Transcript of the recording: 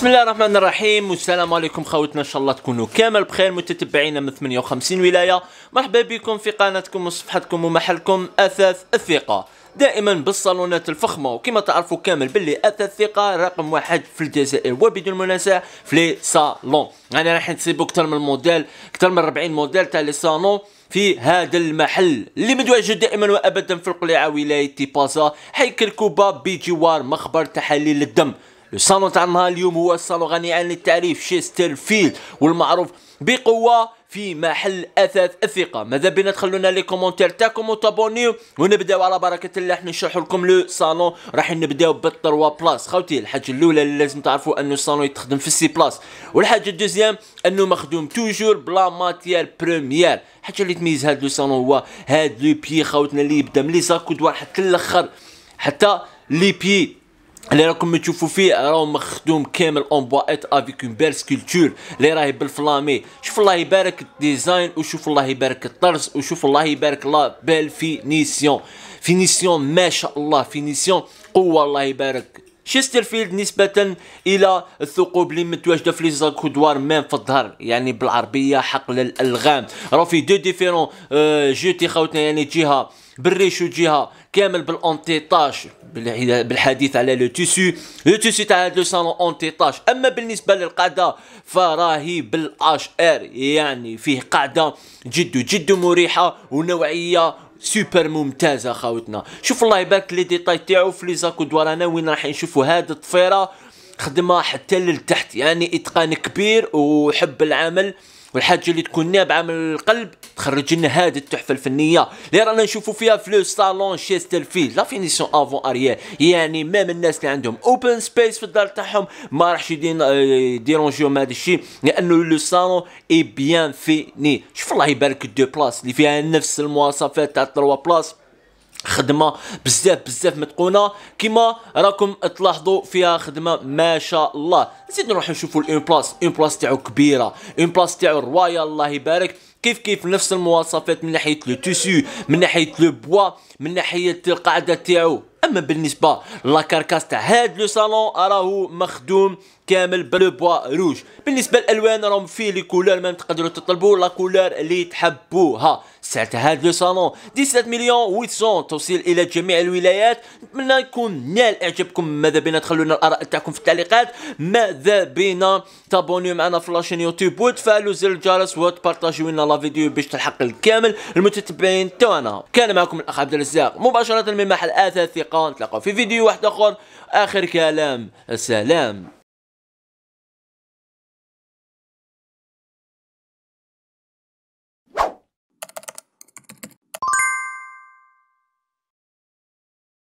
بسم الله الرحمن الرحيم والسلام عليكم خوتنا ان شاء الله تكونوا كامل بخير متتبعينا من 58 ولايه مرحبا بكم في قناتكم وصفحتكم ومحلكم اثاث الثقه دائما بالصالونات الفخمه وكما تعرفوا كامل باللي اثاث الثقه رقم واحد في الجزائر وبدون منازع في لي صالون يعني راح نسيبو اكثر من موديل اكثر من 40 موديل تاع لي صالون في هذا المحل اللي متواجد دائما وابدا في القليعه ولايه تيبازا حي كوبا بجوار مخبر تحاليل الدم الصالون النهار اليوم هو الصالون غني عن التعريف شيستر فيلد والمعروف بقوه في محل اثاث الثقه ماذا بينا تخلونا لي كومنتير تاعكم وتابونيو ونبداو على بركه الله احنا نشرح لكم لو صالون راح نبداو بالطروا بلاص خوتي الحاجه الاولى اللي لازم تعرفوا انه الصالون يتخدم في السي بلاص والحاجه الدوزيام انه مخدوم توجور بلا ماتيير بريمير حاجة اللي تميز هاد لو صالون هو هاد لو بي خوتنا اللي يبدا من لي حتى الاخر حتى لي بي اللي راكم تشوفوا فيه راهو مخدوم كامل اون بوايت افيك اون بيل سكولتور اللي راهي بالفلامي شوف الله يبارك الديزاين وشوف الله يبارك الطرز وشوف الله يبارك لا بيل فينيسيون فينيسيون ما شاء الله فينيسيون قوه الله يبارك شيسترفيلد نسبة إلى الثقوب اللي متواجدة في لي كودوار مام في الظهر يعني بالعربية حقل الألغام راه في دو ديفيرون آه، جوتي خوتنا يعني جهة بالريشو وجهه كامل بالانتيطاج بالحديث على لو تيسو لو تيسو تاع لو صالون اونتيطاج اما بالنسبه للقاعده فراهي بالاش ار يعني فيه قاعده جد جد مريحه ونوعيه سوبر ممتازه خاوتنا شوف الله يبارك لي ديتاي تاعو في لي زاكودوارانا وين راح نشوفوا هاد الطفيره خدمه حتى للتحت يعني اتقان كبير وحب العمل والحاجه اللي تكون نابعه من القلب تخرج لنا هذه التحفه الفنيه اللي رانا نشوفوا فيها في لو صالون في لا فينيسيون افون اريير يعني مام الناس اللي عندهم اوبن سبيس في الدار تاعهم ما راحش آه، يديرونجيهم هذا الشيء لانه لو صالون اي بيان فيني شوف الله يبارك الدو بلاص اللي فيها نفس المواصفات تاع تروا بلاص خدمه بزاف بزاف متقونه كما راكم تلاحظوا فيها خدمه ما شاء الله نزيد نروح نشوفوا الاون بلاس اون بلاس تاعو كبيره اون بلاس تاعو رويال الله يبارك كيف كيف نفس المواصفات من ناحيه لو من ناحيه لو بوا من ناحيه القاعده تاعو اما بالنسبه لاكاركاس تاع هاد لو صالون راهو مخدوم كامل بلو بوا روج بالنسبه للالوان راهم فيه لي كولور مام تقدروا تطلبوا لا كولور اللي تحبوها سعر هاد لو صالون 17 مليون 800 توصيل الى جميع الولايات نتمنى يكون نال اعجابكم ماذا بينا تخلونا الاراء تاعكم في التعليقات ماذا بينا تابونيو معنا في لاشين يوتيوب وتفعلوا زر الجرس وتبارطاجيو لنا لا فيديو باش تلحق الكامل المتتبعين تاعنا كان معكم الاخ عبد الرزاق مباشره من محل اثاث دقيقة نتلاقاو في فيديو واحد آخر آخر كلام السلام